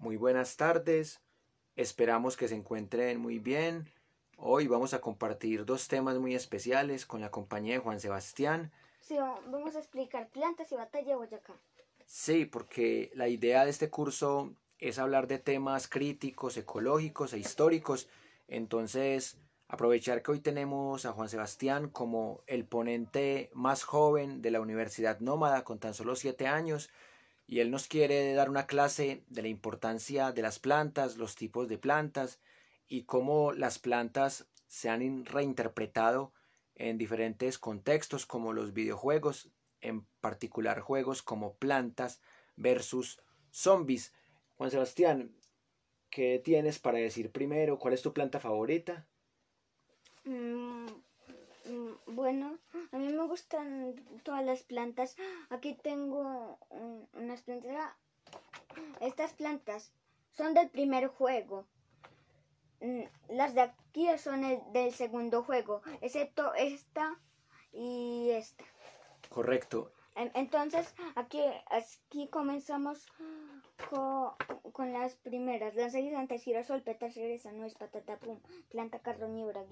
muy buenas tardes. Esperamos que se encuentren muy bien. Hoy vamos a compartir dos temas muy especiales con la compañía de Juan Sebastián. Sí, vamos a explicar plantas y batalla Boyacá. Sí, porque la idea de este curso es hablar de temas críticos, ecológicos e históricos. Entonces, aprovechar que hoy tenemos a Juan Sebastián como el ponente más joven de la Universidad Nómada con tan solo siete años y él nos quiere dar una clase de la importancia de las plantas, los tipos de plantas y cómo las plantas se han reinterpretado en diferentes contextos como los videojuegos, en particular juegos como plantas versus zombies. Juan Sebastián, ¿qué tienes para decir primero? ¿Cuál es tu planta favorita? Mm, Mm, bueno, a mí me gustan todas las plantas. Aquí tengo unas plantas. Ah, estas plantas son del primer juego. Mm, las de aquí son del segundo juego, excepto esta y esta. Correcto. Entonces, aquí, aquí comenzamos con, las primeras. Las guisantes, girasol, petas, cereza, nuez, patata, pum, planta niebra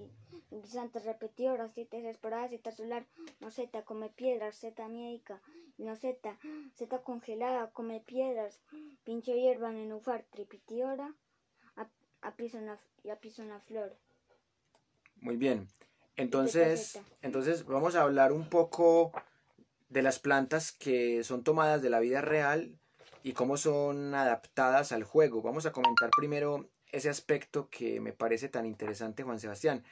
guisantes repetidoras, siete esporadas, cita solar, noceta, come piedras, seta médica noceta, seta congelada, come piedras, pincho hierba, nenufar, tripitiora, ya y una flor. Muy bien. Entonces, entonces vamos a hablar un poco de las plantas que son tomadas de la vida real y cómo son adaptadas al juego. Vamos a comentar primero ese aspecto que me parece tan interesante, Juan Sebastián.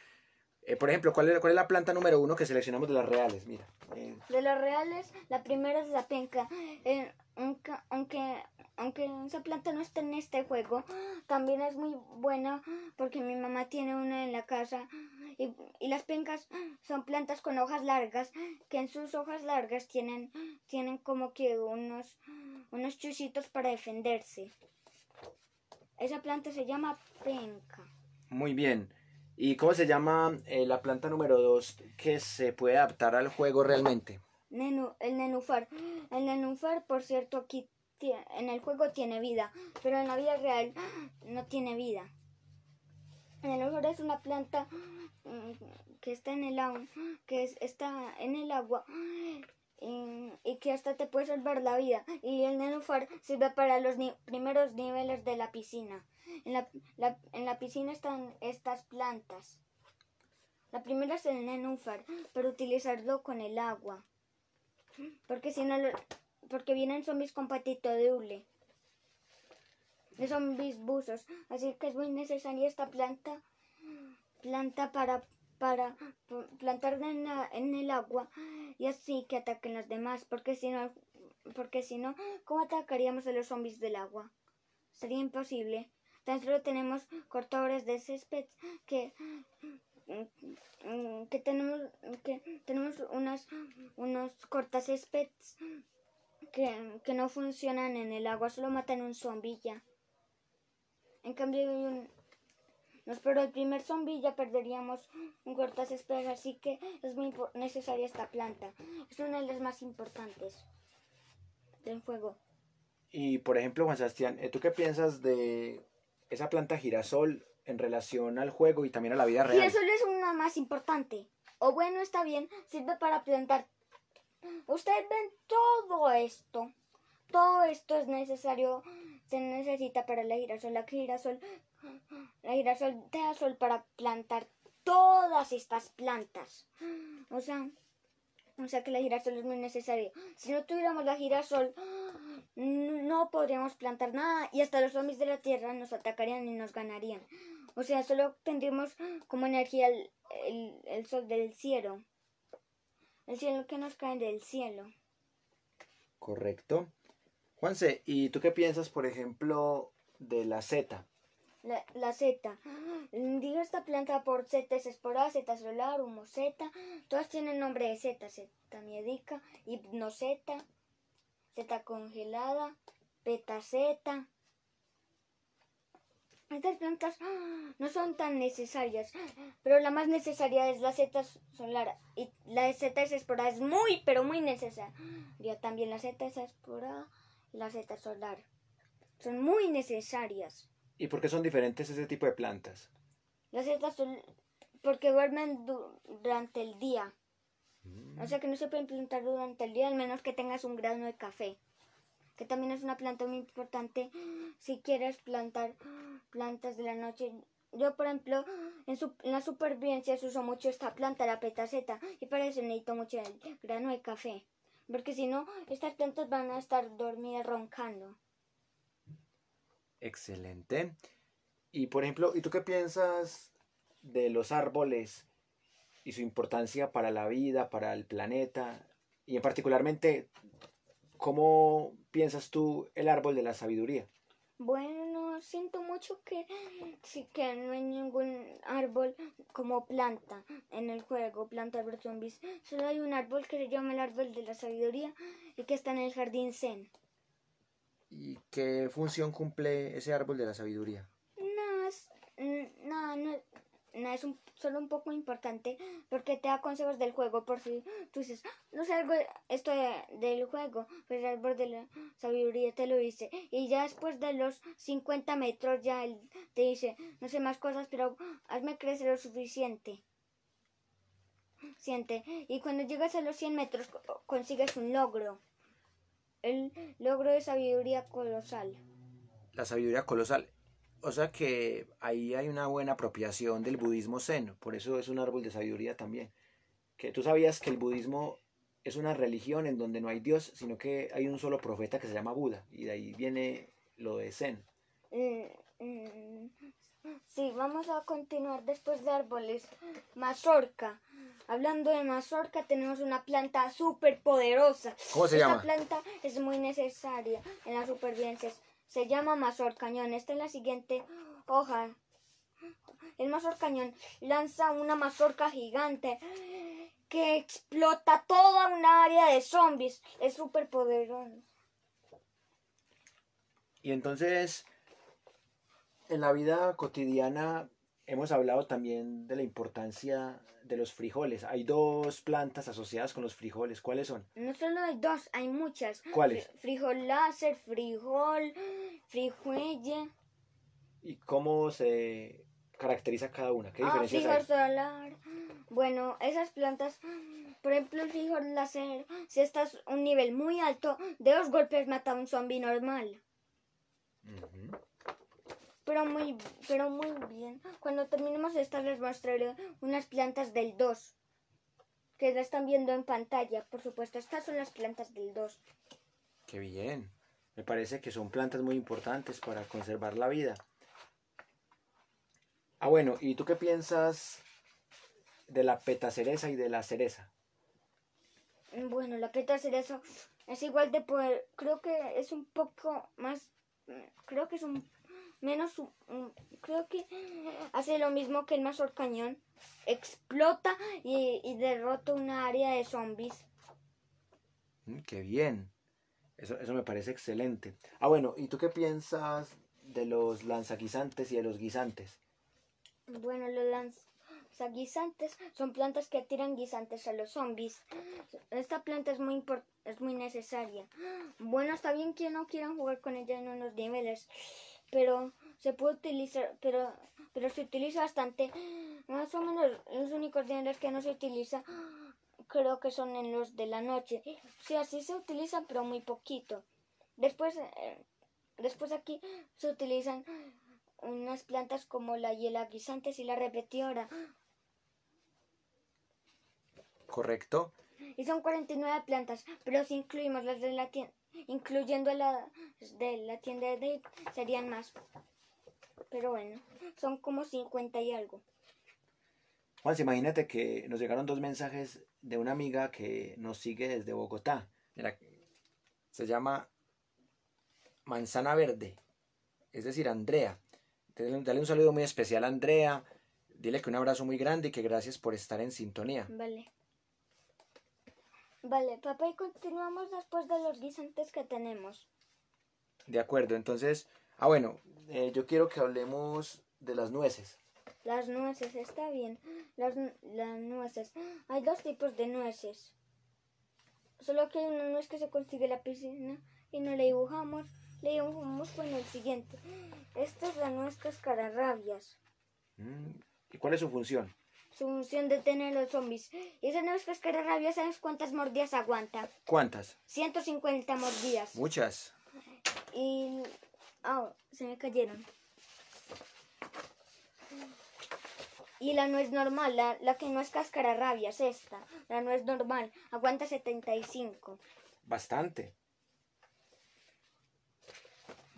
Eh, por ejemplo, ¿cuál es, ¿cuál es la planta número uno que seleccionamos de las reales? Mira. Eh. De las reales, la primera es la penca. Eh, aunque, aunque, esa planta no está en este juego, también es muy buena porque mi mamá tiene una en la casa y, las pencas son plantas con hojas largas, que en sus hojas largas tienen, tienen como que unos, unos para defenderse. Esa planta se llama penca. Muy bien. ¿Y cómo se llama eh, la planta número 2 que se puede adaptar al juego realmente? el nenufar. El nenufar, por cierto, aquí en el juego tiene vida, pero en la vida real no tiene vida. El nenúfar es una planta mm, que está en el agua, y, que hasta te puede salvar la vida. Y el nenúfar sirve para los primeros niveles de la piscina. En la, piscina están estas plantas. La primera es el nenúfar, pero utilizarlo con el agua. Porque si no, porque vienen zombies con patito de hule. De zombis buzos. así que es muy necesaria esta planta, planta para, para plantar en, el agua y así que ataquen los demás, porque si no, porque si no, ¿cómo atacaríamos a los zombis del agua? Sería imposible. Tan solo tenemos cortadores de césped que, que tenemos que tenemos unas unos cortacéspedes que, que no funcionan en el agua, solo matan un zombilla. En cambio, nos pero el primer zombi ya perderíamos un cortas espera, así que es muy necesaria esta planta. Es una de las más importantes del juego. Y por ejemplo, Juan Sebastián, eh, ¿tú qué piensas de esa planta girasol en relación al juego y también a la vida real? Girasol es una más importante. O bueno, está bien, sirve para plantar. Ustedes ven todo esto. Todo esto es necesario se necesita para la girasol. La girasol, la girasol te da sol para plantar todas estas plantas. O sea, o sea que la girasol es muy necesaria. Si no tuviéramos la girasol, no podríamos plantar nada y hasta los zombies de la tierra nos atacarían y nos ganarían. O sea, solo tendríamos como energía el sol del cielo. El cielo que nos cae del cielo. Correcto. Juanse, ¿y tú qué piensas, por ejemplo, de la zeta? La, la Digo esta planta por es esporada, zeta solar, humo Z, Todas tienen nombre de Z, Zeta miedica, hipnoseta, Z congelada, petaceta. Estas plantas no son tan necesarias, pero la más necesaria es la Z solar. Y la es zeta es muy, pero muy necesaria. También la es esporada. Las setas solar. Son muy necesarias. ¿Y por qué son diferentes ese tipo de plantas? Las setas son porque duermen durante el día. Mm. O sea que no se pueden plantar durante el día, al menos que tengas un grano de café. Que también es una planta muy importante si quieres plantar plantas de la noche. Yo, por ejemplo, en, su la supervivencia se uso mucho esta planta, la petaceta, y para eso necesito mucho el grano de café porque si no, estas plantas van a estar dormidas roncando. Excelente. Y por ejemplo, ¿y tú qué piensas de los árboles y su importancia para la vida, para el planeta? Y en particularmente, ¿cómo piensas tú el árbol de la sabiduría? Bueno, siento mucho que, que no hay ningún árbol como planta en el juego, planta los zombies. Solo hay un árbol que se llama el árbol de la sabiduría y que está en el jardín Zen. ¿Y qué función cumple ese árbol de la sabiduría? no, es no, no, es un, solo un poco importante porque te da consejos del juego por si tú dices, no algo esto del juego, pero pues el árbol de la sabiduría te lo dice. Y ya después de los 50 metros ya él te dice, no sé más cosas, pero hazme crecer lo suficiente. Siente. Y cuando llegas a los 100 metros consigues un logro. El logro de sabiduría colosal. La sabiduría colosal o sea que ahí hay una buena apropiación del budismo zen, por eso es un árbol de sabiduría también. Que tú sabías que el budismo es una religión en donde no hay Dios, sino que hay un solo profeta que se llama Buda, y de ahí viene lo de zen. Eh, eh, sí, vamos a continuar después de árboles. Mazorca. Hablando de mazorca, tenemos una planta súper poderosa. ¿Cómo se llama? Esta planta es muy necesaria en las supervivencias. Se llama Mazorcañón. Cañón. Esta es la siguiente hoja. El Mazorcañón Cañón lanza una mazorca gigante que explota toda una área de zombies. Es súper poderoso. Y entonces, en la vida cotidiana, hemos hablado también de la importancia de los frijoles. Hay dos plantas asociadas con los frijoles. ¿Cuáles son? No solo hay dos, hay muchas. ¿Cuáles? Frijol láser, frijol, frijuelle. ¿Y cómo se caracteriza cada una? ¿Qué diferencia ah, frijol solar. Bueno, esas plantas, por ejemplo, el frijol láser, si estás a un nivel muy alto, de dos golpes mata a un zombie normal pero muy, pero muy bien. Cuando terminemos esta les mostraré unas plantas del 2, que la están viendo en pantalla, por supuesto. Estas son las plantas del 2. ¡Qué bien! Me parece que son plantas muy importantes para conservar la vida. Ah, bueno, ¿y tú qué piensas de la cereza y de la cereza? Bueno, la petacereza es igual de poder. Creo que es un poco más. Creo que es un menos creo que hace lo mismo que el mayor Cañón. Explota y, derrota una área de zombies. Mm, qué bien. Eso, eso me parece excelente. Ah, bueno, ¿y tú qué piensas de los lanzaguisantes y de los guisantes? Bueno, los lanzaguisantes son plantas que tiran guisantes a los zombies. Esta planta es muy es muy necesaria. Bueno, está bien que no quieran jugar con ella en unos niveles pero se puede utilizar, pero, pero se utiliza bastante. Más o menos los únicos dineros que no se utiliza creo que son en los de la noche. Sí, así se utiliza pero muy poquito. Después, eh, después aquí se utilizan unas plantas como la hiela guisantes y la repetidora. Correcto. Y son 49 plantas, pero si incluimos las de la tienda incluyendo la de la tienda de serían más. Pero bueno, son como 50 y algo. Juan, imagínate que nos llegaron dos mensajes de una amiga que nos sigue desde Bogotá. se llama Manzana Verde, es decir, Andrea. Entonces, dale un saludo muy especial a Andrea. Dile que un abrazo muy grande y que gracias por estar en sintonía. Vale. Vale, papá, y continuamos después de los guisantes que tenemos. De acuerdo, entonces, ah bueno, eh, yo quiero que hablemos de las nueces. Las nueces, está bien. Las, las nueces. Hay dos tipos de nueces. Solo que hay una nuez que se consigue en la piscina y no la dibujamos. Le dibujamos con el siguiente. Esta es la nuez cascararrabias. Mm, ¿Y cuál es su función? Su función de a los zombies. Y esa nueva cascara rabia, ¿sabes cuántas mordidas aguanta? ¿Cuántas? 150 mordidas. Muchas. Y... Oh, se me cayeron. Y la no es normal, la, que no es rabia, es esta. La no es normal, aguanta 75. Bastante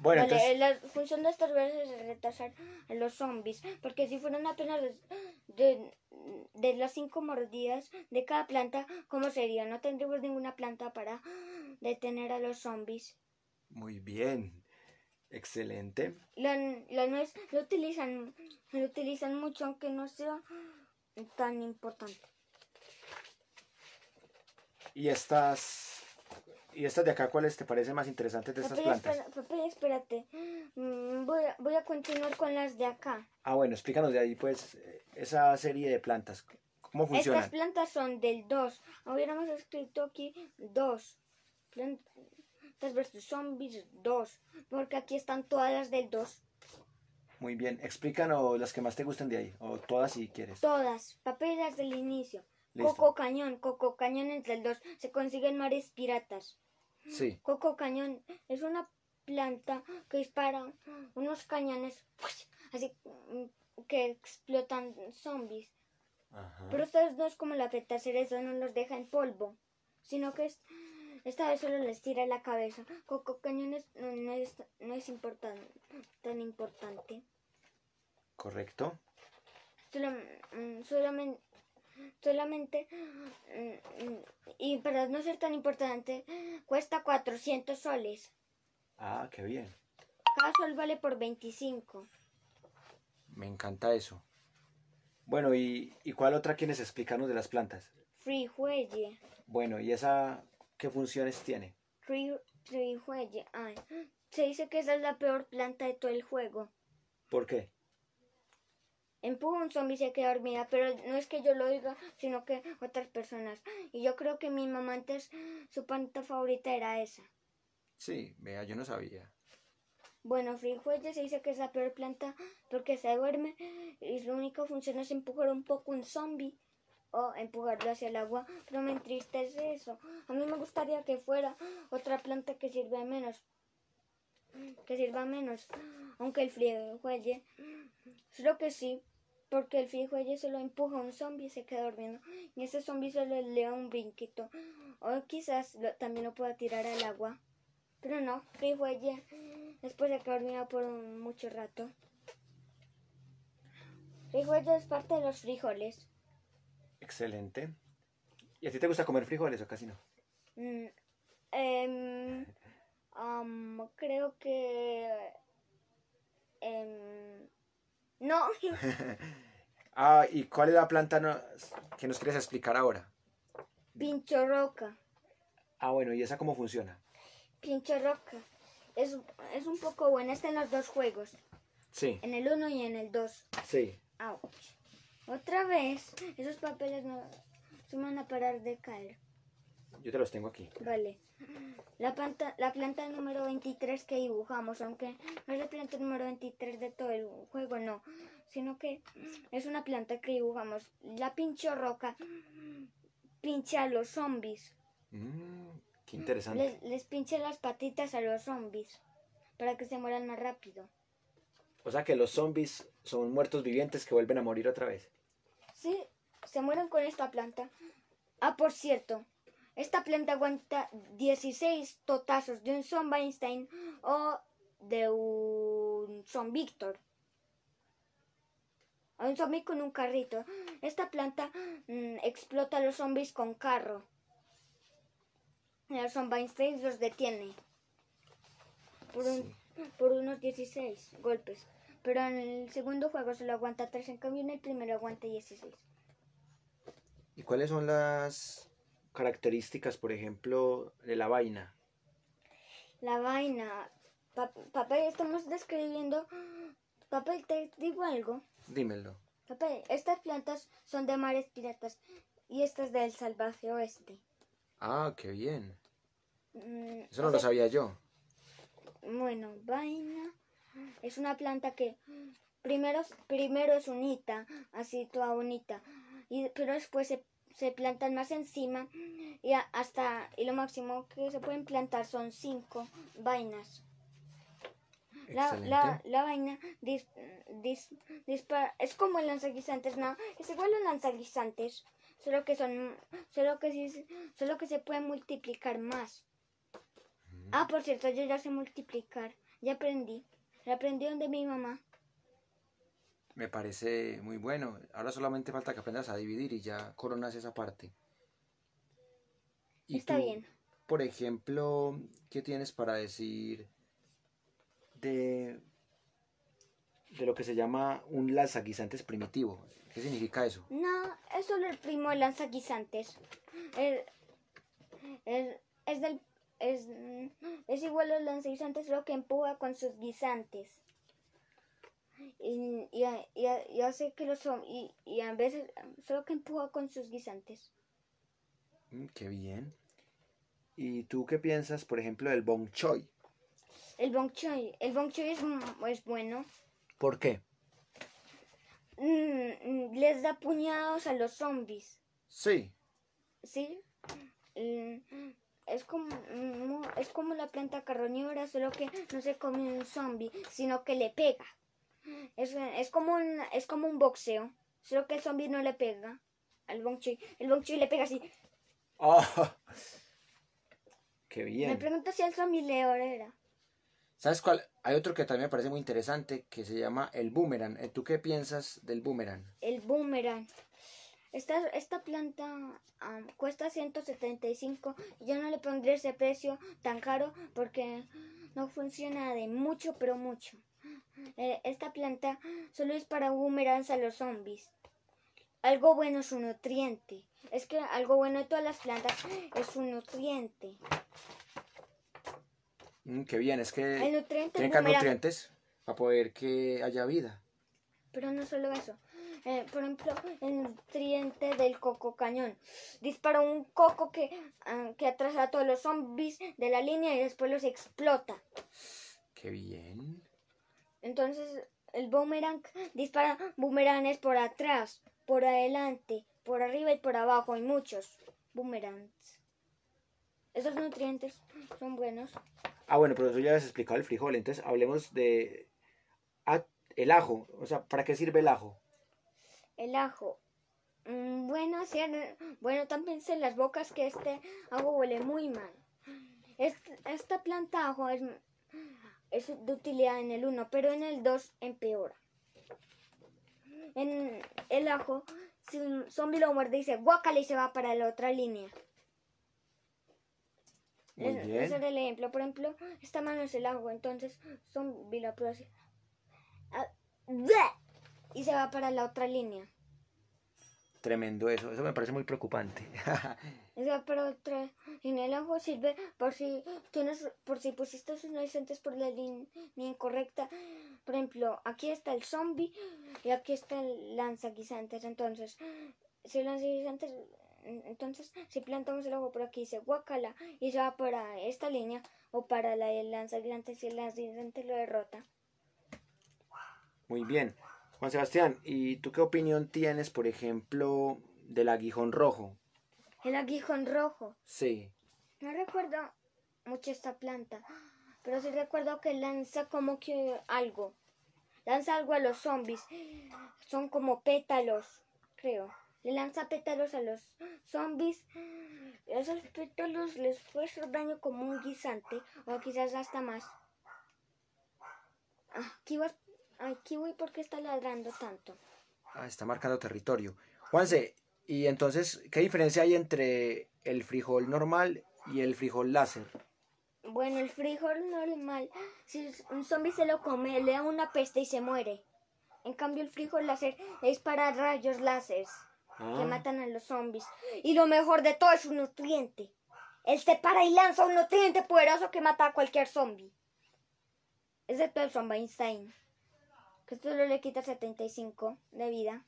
la función de estos veces es retrasar a los zombies, porque si fueran apenas de, las cinco mordidas de cada planta, ¿cómo sería? No tendríamos ninguna planta para detener a los zombies. Muy bien, excelente. La, nuez lo utilizan, lo utilizan mucho, aunque no sea tan importante. Y estas ¿Y estas de acá cuáles te parecen más interesantes de estas plantas? espérate. Mm, voy a, continuar con las de acá. Ah, bueno, explícanos de ahí, pues, eh, esa serie de plantas. ¿Cómo funcionan? Estas plantas son del 2. Hubiéramos escrito aquí 2. Plantas versus zombies 2. Porque aquí están todas las del 2. Muy bien. Explícanos las que más te gusten de ahí. O todas si quieres. Todas. Papelas del inicio. Coco Cañón, Coco Cañón entre el 2. Se consiguen mares piratas. Coco cañón es una planta que dispara unos cañones pues, así mm, que explotan zombies. Ajá. Pero no es como la cereza, no los deja en polvo, sino que esta vez solo les tira la cabeza. Coco cañones no, es, tan importante. Correcto. Mm, solamente solamente mm, mm, y para no ser tan importante cuesta 400 soles. Ah, qué bien. Cada sol vale por 25. Me encanta eso. Bueno, ¿y, cuál otra quieres explicarnos de las plantas? Frijuelle. Bueno, ¿y esa qué funciones tiene? Frijuelle. se dice que esa es la peor planta de todo el juego. ¿Por qué? empuja un zombie se queda dormida, pero no es que yo lo diga, sino que otras personas. Y yo creo que mi mamá antes, su planta favorita era esa. Sí, vea, yo no sabía. Bueno, Frijoles se dice que es la peor planta porque se duerme y su única funciona es empujar un poco un zombie o empujarlo hacia el agua, pero me entristece eso. A mí me gustaría que fuera otra planta que sirve menos, que sirva menos, aunque el huelle. solo que sí, porque el frío se lo empuja a un zombie y se queda durmiendo, y ese zombie solo le da un brinquito, o quizás también lo pueda tirar al agua, pero no, frijol después de queda dormido por mucho rato. huelle es parte de los frijoles. Excelente. ¿Y a ti te gusta comer frijoles o casi no? Mm, em, creo que... Em, no. ah, ¿y cuál es la planta que nos quieres explicar ahora? Pincho roca. Ah, bueno, ¿y esa cómo funciona? Pincho roca. Es, un poco buena, está en los dos juegos. Sí. En el 1 y en el 2. Sí. Otra vez, esos papeles no se van a parar de caer. Yo te los tengo aquí. Vale. La planta, la planta número 23 que dibujamos, aunque no es la planta número 23 de todo el juego, no, sino que es una planta que dibujamos. La pincho roca pincha a los zombies. Mm, qué interesante. Les, les pincha las patitas a los zombies para que se mueran más rápido. O sea que los zombies son muertos vivientes que vuelven a morir otra vez. Sí, se mueren con esta planta. Ah, por cierto, esta planta aguanta 16 totazos de un Son o de un Son Víctor. A un zombie con un carrito. Esta planta mm, explota a los zombies con carro. El Son los detiene por, unos 16 golpes. Pero en el segundo juego se lo aguanta 3, en cambio en el primero aguanta 16. ¿Y cuáles son las características, por ejemplo, de la vaina? La vaina. papel, estamos describiendo. Papel, te digo algo. Dímelo. Papel, estas plantas son de mares piratas y estas del salvaje oeste. Ah, qué bien. Mm, Eso no lo sabía yo. Bueno, vaina es una planta que primero, primero es unita, así toda unita, y, pero después se se plantan más encima y hasta y lo máximo que se pueden plantar son cinco vainas. La, la, la, vaina dispara. Es como el lanzaguisantes, ¿no? Es igual a lanzaguisantes, solo que son, solo que sí, solo que se pueden multiplicar más. Ah, por cierto, yo ya sé multiplicar, ya aprendí, la aprendí donde mi mamá me parece muy bueno. Ahora solamente falta que aprendas a dividir y ya coronas esa parte. Y Está bien. Por ejemplo, ¿qué tienes para decir de, de lo que se llama un lanzaguisantes primitivo? ¿Qué significa eso? No, es solo el primo lanzaguisantes. El, es, del, es igual a los lanzaguisantes lo que empuja con sus guisantes y, hace que los y, y a veces solo que empuja con sus guisantes. Mm, qué bien. ¿Y tú qué piensas, por ejemplo, del bong choy? El bong choy, el bong choy es, mm, bueno. ¿Por qué? Mm, les da puñados a los zombies. Sí. Sí. es como, es como la planta carroñera, solo que no se come un zombie, sino que le pega. Es, como un, es como un boxeo. Solo que el zombie no le pega al Bong Chui. El Bong Chui le pega así. Oh, ¡Qué bien! Me pregunto si el zombie le orera. ¿Sabes cuál? Hay otro que también me parece muy interesante que se llama el boomerang. Eh, ¿Tú qué piensas del boomerang? El boomerang. Esta, esta planta cuesta 175. Yo no le pondría ese precio tan caro porque no funciona de mucho, pero mucho. Eh, esta planta solo es para a los zombies. Algo bueno es un nutriente. Es que algo bueno de todas las plantas es un nutriente. Mm, qué bien, es que el nutriente tienen nutrientes para poder que haya vida. Pero no solo eso. Eh, por ejemplo, el nutriente del coco cañón. Dispara un coco que, ah, que atrasa a todos los zombies de la línea y después los explota. Qué bien. Entonces el boomerang dispara boomerangs por atrás, por adelante, por arriba y por abajo. Hay muchos boomerangs. Esos nutrientes son buenos. Ah, bueno, pero eso ya les explicado el frijol. Entonces hablemos de ah, el ajo. O sea, ¿para qué sirve el ajo? El ajo. Mm, bueno, sí, bueno, también en las bocas que este ajo huele muy mal. esta planta ajo es es de utilidad en el 1, pero en el 2 empeora. En el ajo, si un zombie lo muerde, dice guacala y se va para la otra línea. Muy el ejemplo. Por ejemplo, esta mano es el ajo, entonces zombie lo prueba ah, y se va para la otra línea. Tremendo eso, eso me parece muy preocupante. sea, pero en el ojo sirve por si tienes, por si pusiste sus inocentes por la línea incorrecta. Por ejemplo, aquí está el zombie y aquí está el lanzaguisantes. Entonces, si el lanzaguisantes, entonces si plantamos el ojo por aquí, se guacala y se va para esta línea o para la del lanzaguisantes y el lanzaguisantes lo derrota. Muy bien. Juan Sebastián, ¿y tú qué opinión tienes, por ejemplo, del aguijón rojo? El aguijón rojo. Sí. No recuerdo mucho esta planta, pero sí recuerdo que lanza como que algo. Lanza algo a los zombies. Son como pétalos, creo. Le lanza pétalos a los zombies. Esos pétalos les fue daño como un guisante o quizás hasta más. Aquí ah, vas Ay, Kiwi, ¿por qué está ladrando tanto? Ah, está marcando territorio. Juanse, y entonces, ¿qué diferencia hay entre el frijol normal y el frijol láser? Bueno, el frijol normal, si un zombie se lo come, le da una peste y se muere. En cambio, el frijol láser es para rayos láser que ah. matan a los zombies. Y lo mejor de todo es un nutriente. Él se para y lanza un nutriente poderoso que mata a cualquier zombie. todo el zombie Einstein que solo le quita 75 de vida.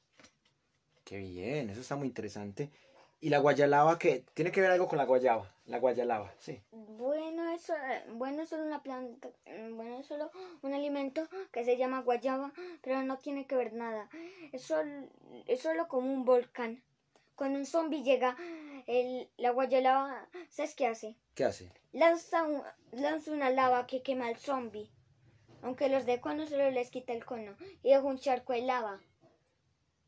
Qué bien, eso está muy interesante. ¿Y la guayalaba qué? Tiene que ver algo con la guayaba, la guayalaba, sí. Bueno, eso, eh, bueno, es solo una planta, mm, bueno, es solo un alimento que se llama guayaba, pero no tiene que ver nada. Es solo, es solo como un volcán. Cuando un zombie llega, el, la guayalaba, ¿sabes qué hace? ¿Qué hace? Lanza, lanza una lava que quema al zombie aunque los de cono solo les quita el cono y deja un charco de lava.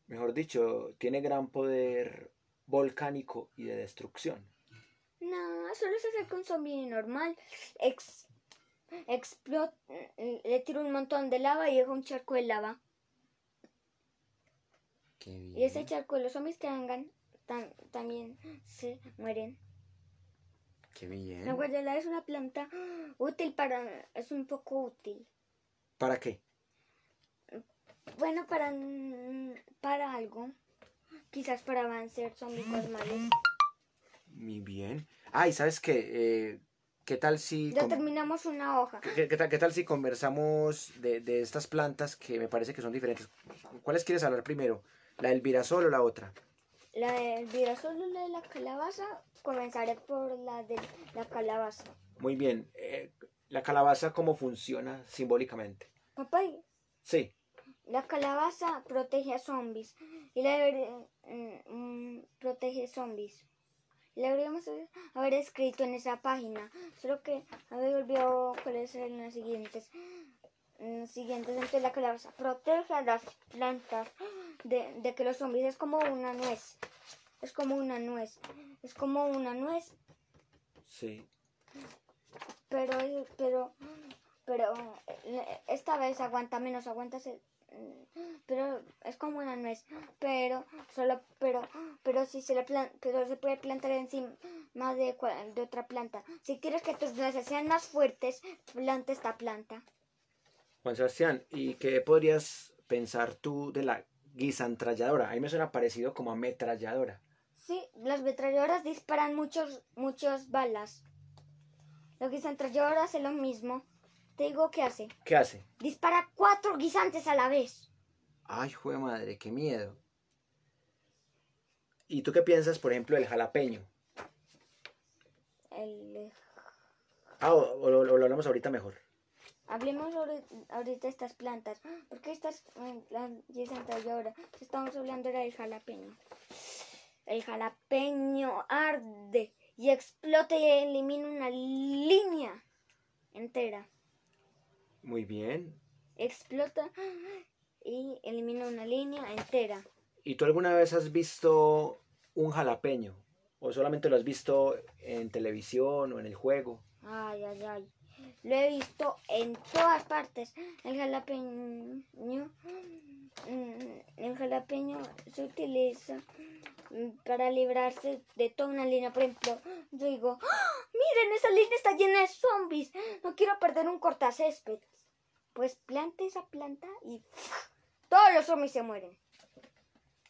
Mejor dicho, tiene gran poder volcánico y de destrucción. No, solo se acerca un zombie normal, explota, le tira un montón de lava y deja un charco de lava. Qué bien. Y ese charco, los zombies que vengan también se mueren. Qué bien. La lava es una planta útil para... es un poco útil. ¿Para qué? Bueno, para, para algo. Quizás para Son zombies normales. Muy bien. Ay, ah, ¿sabes qué? Eh, ¿Qué tal si... terminamos una hoja. ¿Qué, tal, si conversamos de, estas plantas que me parece que son diferentes? ¿Cuáles quieres hablar primero? ¿La del virasol o la otra? La del virasol o la de la calabaza. Comenzaré por la de la calabaza. Muy bien. Eh, ¿La calabaza cómo funciona simbólicamente? Papá. Sí. La calabaza protege a zombies. Y la mm, mm, protege zombies. Le deberíamos haber escrito en esa página. Solo que había olvidado cuáles eran las siguientes. Las siguientes, entonces la calabaza protege a las plantas de, que los zombies es como una nuez. Es como una nuez. Es como una nuez. Sí. Pero, pero pero eh, esta vez aguanta menos, aguanta mm, pero es como una nuez, pero solo pero pero si se le se puede plantar encima de, de otra planta. Si quieres que tus nueces sean más fuertes, planta esta planta. Juan Sebastián, ¿y qué podrías pensar tú de la guisantralladora? A mí me suena parecido como ametralladora. Sí, las metralladoras disparan muchos muchos balas. La guisantralladora hace lo mismo. Te digo qué hace. ¿Qué hace? Dispara cuatro guisantes a la vez. Ay, jue madre, qué miedo. ¿Y tú qué piensas, por ejemplo, del jalapeño? El... Ah, o, lo hablamos ahorita mejor. Hablemos ahorita de estas plantas. ¿Por qué estas plantas ahora? Estamos hablando era del jalapeño. El jalapeño arde y explota y elimina una línea entera. Muy bien. Explota y elimina una línea entera. ¿Y tú alguna vez has visto un jalapeño? ¿O solamente lo has visto en televisión o en el juego? Ay, ay, ay. Lo he visto en todas partes. El jalapeño, mm, el jalapeño se utiliza para librarse de toda una línea. Por ejemplo, yo digo, ¡Oh, llena de zombies. No quiero perder un cortacésped. Pues plante esa planta y todos los zombies se mueren.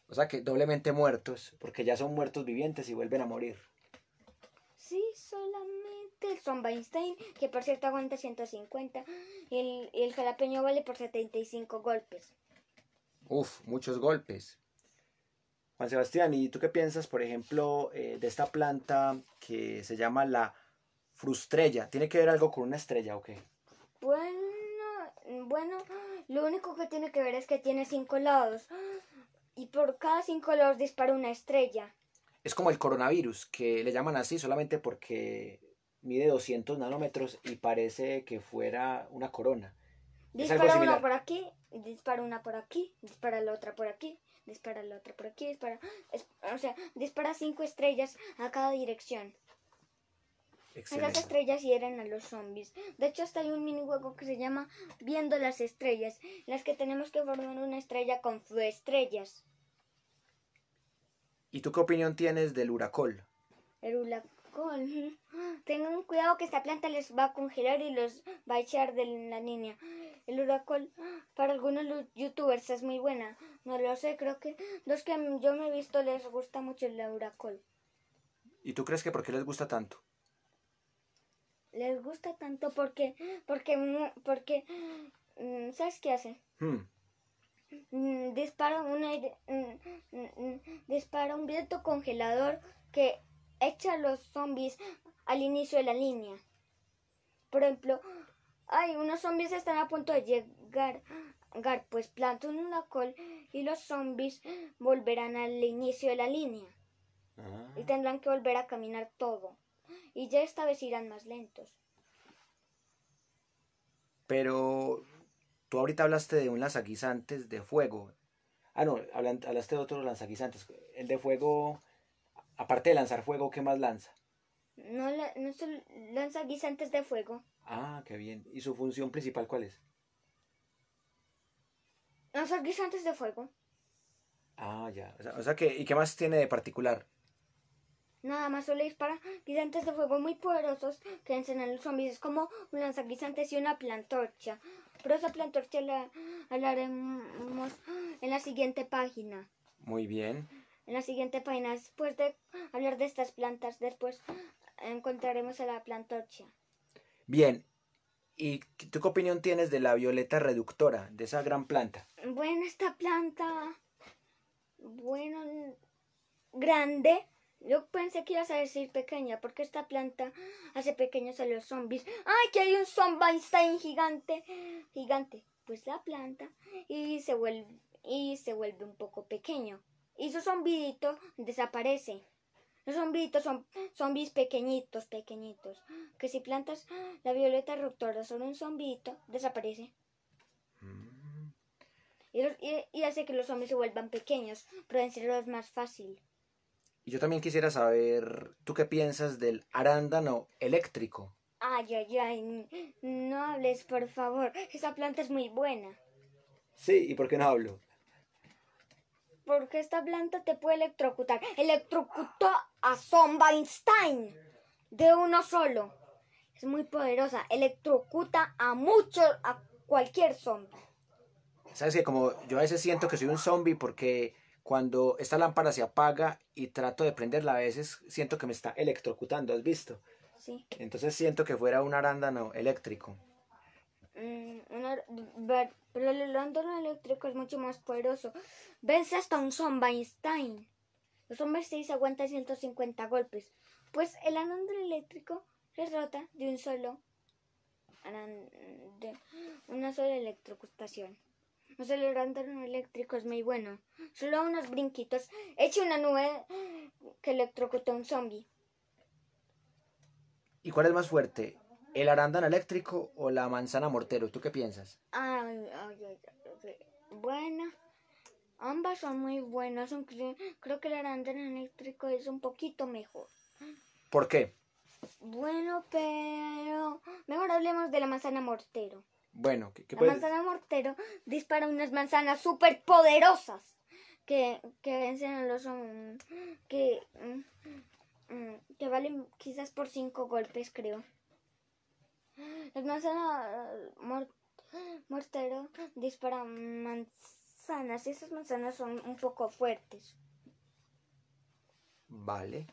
O sea que doblemente muertos, porque ya son muertos vivientes y vuelven a morir. Sí, solamente el Zomba Einstein, que por cierto aguanta 150, el, jalapeño vale por 75 golpes. Uf, muchos golpes. Juan Sebastián, ¿y tú qué piensas, por ejemplo, eh, de esta planta que se llama la Frustrella. ¿Tiene que ver algo con una estrella o qué? Bueno, bueno, lo único que tiene que ver es que tiene cinco lados. Y por cada cinco lados dispara una estrella. Es como el coronavirus, que le llaman así solamente porque mide 200 nanómetros y parece que fuera una corona. Dispara una por aquí, dispara una por aquí, dispara la otra por aquí, dispara la otra por aquí, dispara... o sea, dispara cinco estrellas a cada dirección las estrellas hieren a los zombies. De hecho, hasta hay un mini juego que se llama Viendo las estrellas, en las que tenemos que formar una estrella con estrellas. ¿Y tú qué opinión tienes del huracol? El huracol. Tengan cuidado que esta planta les va a congelar y los va a echar de la línea. El huracol para algunos youtubers es muy buena. No lo sé, creo que los que yo me he visto les gusta mucho el huracol. ¿Y tú crees que por qué les gusta tanto? les gusta tanto porque, porque, porque, mm, ¿sabes qué hace? Hmm. Mm, dispara un mm, dispara un viento congelador que echa a los zombies al inicio de la línea. Por ejemplo, hay unos zombies están a punto de llegar, pues plantan una col y los zombies volverán al inicio de la línea. Ah. Y tendrán que volver a caminar todo y ya esta vez irán más lentos. Pero tú ahorita hablaste de un lanzaguisantes de fuego. Ah, no, hablaste de otro lanzaguisantes. El de fuego, aparte de lanzar fuego, ¿qué más lanza? No, no lanza lanzaguisantes de fuego. Ah, qué bien. ¿Y su función principal cuál es? Lanzar guisantes de fuego. Ah, ya. O sea, o sea, que, ¿y qué más tiene de particular? Nada más solo dispara guisantes de fuego muy poderosos que encenden los zombies. Es como un lanzaguisantes y una plantorcha. Pero esa plantorcha la hablaremos en la siguiente página. Muy bien. En la siguiente página, después de hablar de estas plantas, después encontraremos a la plantorcha. Bien, ¿Y tú qué opinión tienes de la violeta reductora, de esa gran planta? Bueno, esta planta, bueno, grande, yo pensé que ibas a decir pequeña, porque esta planta hace pequeños a los zombies. ¡Ay, que hay un zombie gigante! Gigante. Pues la planta y se vuelve, y se vuelve un poco pequeño. Y su zombidito desaparece. Los zombitos son zombis pequeñitos, pequeñitos. Que si plantas la violeta ruptora sobre un zombito, desaparece. Mm. Y, hace que los zombies se vuelvan pequeños, pero en es más fácil. Y yo también quisiera saber, ¿tú qué piensas del arándano eléctrico? Ay, ay, ay, no hables, por favor. Esa planta es muy buena. Sí, ¿y por qué no hablo? Porque esta planta te puede electrocutar. Electrocutó a Zomba Einstein de uno solo. Es muy poderosa. Electrocuta a muchos, a cualquier zombie. Sabes que como yo a veces siento que soy un zombie porque cuando esta lámpara se apaga y trato de prenderla, a veces siento que me está electrocutando, ¿has visto? Sí. Entonces siento que fuera un arándano eléctrico. Mm, pero el arándano eléctrico es mucho más poderoso. Vence hasta un zomba Einstein. Los hombres 6 aguantan 150 golpes. Pues el arándano eléctrico se rota de un solo de una sola electrocutación. No arándano eléctrico es muy bueno. Solo unos brinquitos. Eche una nube que electrocutó un zombie. ¿Y cuál es más fuerte? ¿El arándano eléctrico o la manzana mortero? ¿Tú qué piensas? Ay, ay, ay, bueno, ambas son muy buenas, creo que el arándano eléctrico es un poquito mejor. ¿Por qué? Bueno, pero mejor hablemos de la manzana mortero. Bueno, ¿qué, qué La manzana mortero dispara unas manzanas super poderosas que, que vencen a los mm, que, mm, mm, que valen quizás por cinco golpes, creo. Las manzanas mortero dispara manzanas y esas manzanas son un poco fuertes. Vale.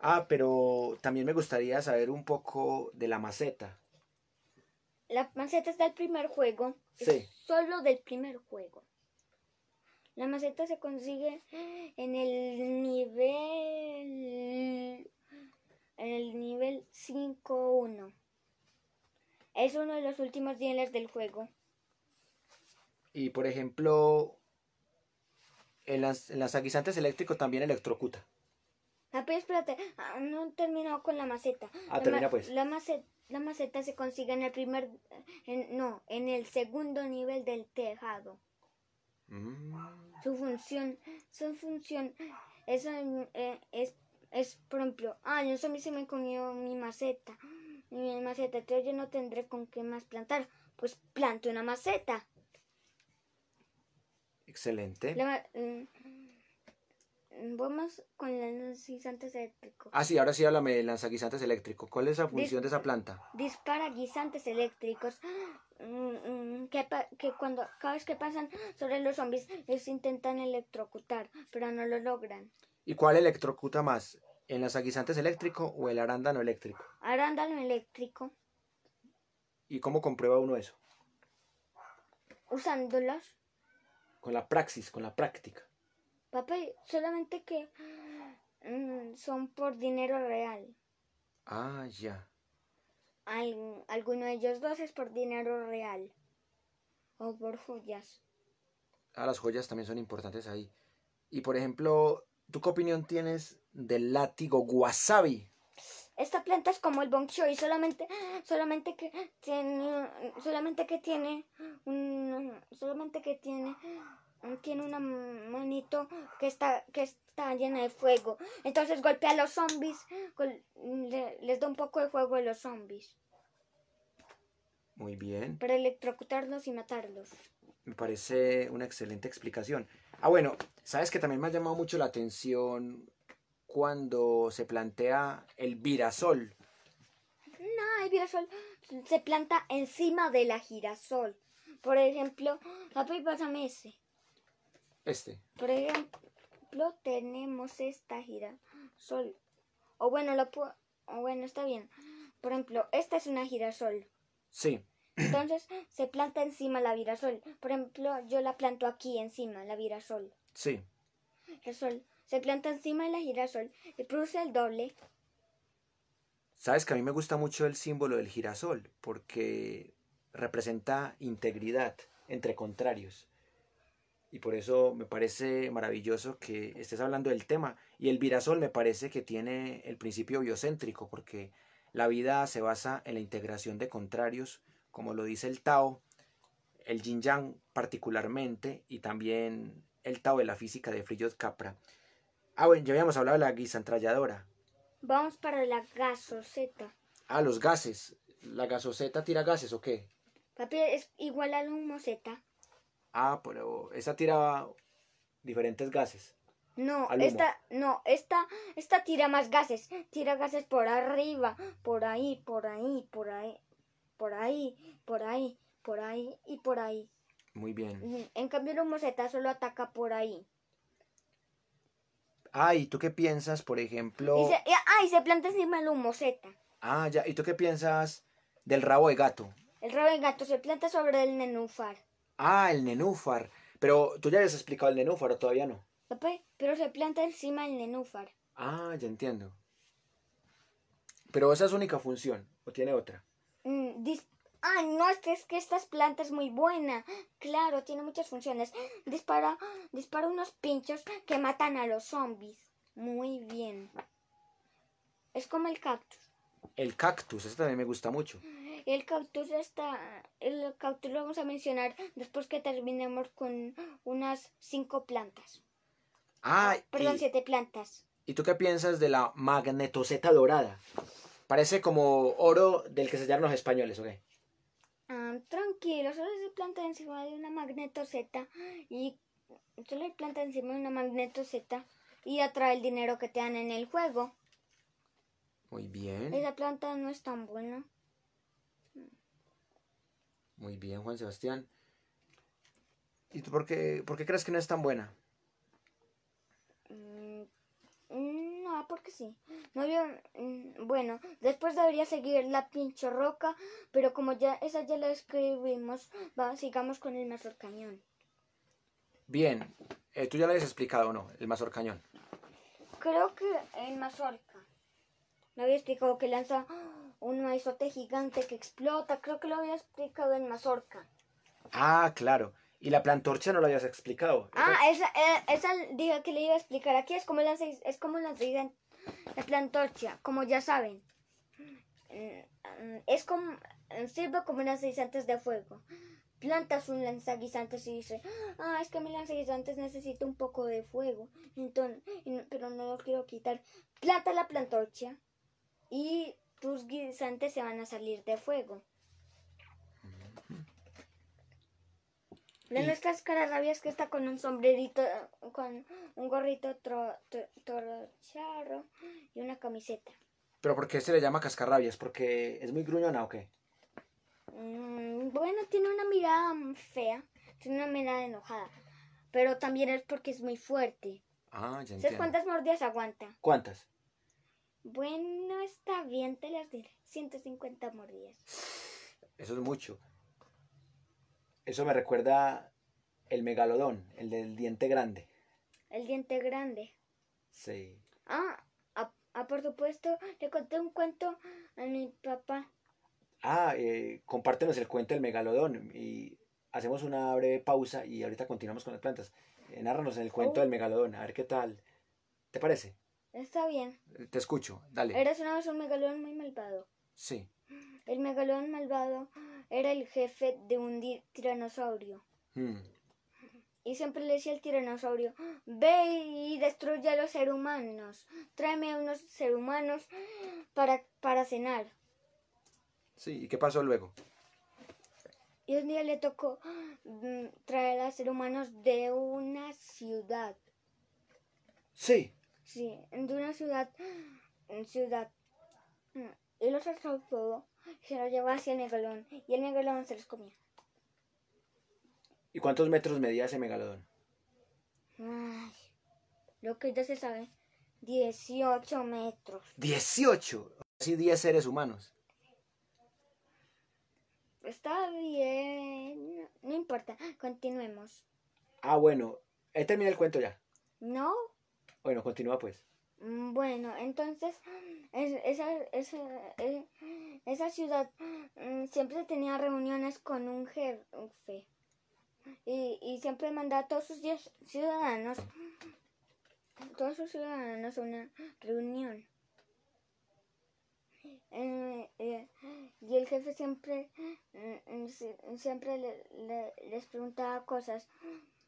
Ah, pero también me gustaría saber un poco de la maceta. La maceta está del primer juego. Sí. solo del primer juego. La maceta se consigue en el nivel. En el nivel 5-1. Es uno de los últimos niveles del juego. Y por ejemplo, las las las eléctricos también electrocuta. Ah, espérate, ah, no he terminado con la maceta. Ah, termina pues. La maceta la maceta se consigue en el primer, no, en el segundo nivel del tejado. Mm. Su función, su función es, eh, es, es por ah, yo a se me comió mi maceta, mi maceta, entonces yo no tendré con qué más plantar, pues planto una maceta. Excelente. La, mm, Mm, vamos con lanzaguisantes eléctricos. Ah, sí, ahora sí háblame de guisantes eléctricos. ¿Cuál es la función de esa planta? Dispara guisantes eléctricos mm, mm, que, cuando cada vez que pasan sobre los zombies ellos intentan electrocutar, pero no lo logran. ¿Y cuál electrocuta más? ¿El lanzaguisantes eléctrico o el arándano eléctrico? Arándano eléctrico. ¿Y cómo comprueba uno eso? Usándolos. Con la praxis, con la práctica. Papi, solamente que mm, son por dinero real. Ah, ya. alguno de ellos dos es por dinero real o por joyas. Ah, las joyas también son importantes ahí. Y por ejemplo, ¿tú qué opinión tienes del látigo wasabi? Esta planta es como el bong y solamente, solamente que tiene, solamente que tiene, solamente que tiene tiene una manito que está, que está llena de fuego. Entonces golpea a los zombies, les da un poco de fuego a los zombies. Muy bien. Para electrocutarlos y matarlos. Me parece una excelente explicación. Ah, bueno, sabes que también me ha llamado mucho la atención cuando se plantea el virasol. No, el virasol se planta encima de la girasol. Por ejemplo, papi, pásame ese. Este. Por ejemplo, tenemos esta girasol. O bueno, está bien. Por ejemplo, esta es una girasol. Sí. Entonces se planta encima la girasol. Por ejemplo, yo la planto aquí encima, la girasol. Sí. Girasol. Se planta encima de la girasol y produce el doble. Sabes que a mí me gusta mucho el símbolo del girasol porque representa integridad entre contrarios y por eso me parece maravilloso que estés hablando del tema. Y el virasol me parece que tiene el principio biocéntrico, porque la vida se basa en la integración de contrarios, como lo dice el Tao, el Yin Yang particularmente, y también el Tao de la física de friyot Capra. Ah, bueno, ya habíamos hablado de la guisa entralladora. Vamos para la gasoseta. Ah, los gases. ¿La gasoseta tira gases o qué? Papi, es igual al humo Ah, pero esa tiraba diferentes gases. No, esta, no, esta, esta tira más gases, tira gases por arriba, por ahí, por ahí, por ahí, por ahí, por ahí, por ahí y por ahí. Muy bien. En cambio el humo solo ataca por ahí. Ah, ¿y tú qué piensas, por ejemplo? se, ah, se planta encima el humo Ah, ya, ¿y tú qué piensas del rabo de gato? El rabo de gato se planta sobre el nenúfar. Ah, el nenúfar. Pero tú ya habías explicado el nenúfar o todavía no. Papá, pero se planta encima del nenúfar. Ah, ya entiendo. Pero esa es su única función, o tiene otra. Mm, ah, no, es que, es que esta planta es muy buena. Claro, tiene muchas funciones. Dispara, dispara unos pinchos que matan a los zombies. Muy bien. Es como el cactus. El cactus, ese también me gusta mucho. El cactus está. El cactus lo vamos a mencionar después que terminemos con unas cinco plantas. perdón, siete plantas. ¿Y tú qué piensas de la magnetoseta dorada? Parece como oro del que sellaron los españoles, ¿ok? Ah, tranquilo, solo se planta encima de una magnetoseta y solo hay planta encima de una magnetoseta y atrae el dinero que te dan en el juego. Muy bien. Esa planta no es tan buena. Muy bien, Juan Sebastián. ¿Y tú por qué, crees que no es tan buena? Mm, mm, no, porque sí. Mm, bueno, después debería seguir la pincho roca, pero como ya esa ya la escribimos, sigamos con el mazorcañón. Bien, eh, tú ya la habías explicado, ¿no? El mazorcañón. Creo que el mazorca. Me había explicado que lanza un maizote gigante que explota. Creo que lo había explicado en Mazorca. Ah, claro. Y la plantorcha no lo habías explicado. Ah, esa, eh, esa que le iba a explicar. Aquí es como es como las la plantorcha, como ya saben. Mm, es como sirve como un guisantes de fuego. Plantas un lanzaguisantes y dice, ah, es que mi lanzaguisantes necesita un poco de fuego, entonces, pero no lo quiero quitar. Planta la plantorcha y tus guisantes se van a salir de fuego. De es nuestras que está con un sombrerito, con un gorrito trocharro y una camiseta. ¿Pero por qué se le llama cascarrabias? ¿Porque es muy gruñona o qué? Mm, bueno, tiene una mirada fea, tiene una mirada enojada, pero también es porque es muy fuerte. Ah, ya ¿Sabes cuántas mordidas aguanta? ¿Cuántas? Bueno, está bien, te las diré. 150 mordidas. Eso es mucho. Eso me recuerda el megalodón, el del diente grande. El diente grande. Sí. Ah, ah por supuesto, le conté un cuento a mi papá. Ah, eh, compártenos el cuento del megalodón y hacemos una breve pausa y ahorita continuamos con las plantas. Eh, nárranos el cuento oh. del megalodón, a ver qué tal. ¿Te parece? Está bien. Eh, te escucho, dale. Eras un megalón muy malvado. Sí. El megalón malvado era el jefe de un tiranosaurio. Hmm. Y siempre le decía al tiranosaurio, ve y destruye a los seres humanos. Tráeme unos seres humanos para, para cenar. Sí, ¿y qué pasó luego? Y un día le tocó mm, traer a seres humanos de una ciudad. Sí. Sí, de una ciudad, en ciudad. Y los atrapó, se los llevó hacia el megalón y el megalón se los comía. ¿Y cuántos metros medía ese megalodón? Ay, lo que ya se sabe, dieciocho metros. ¿18? ¿Así diez seres humanos. Está bien, no importa, continuemos. Ah, bueno, he terminado el cuento ya. No. Bueno, continúa pues. Mm, bueno, entonces esa, esa, e, ciudad mm, siempre tenía reuniones con un jefe y, y siempre mandaba a todos sus ciudadanos, todos sus ciudadanos a una reunión. Eh, eh, y el jefe siempre, mm, siempre les preguntaba cosas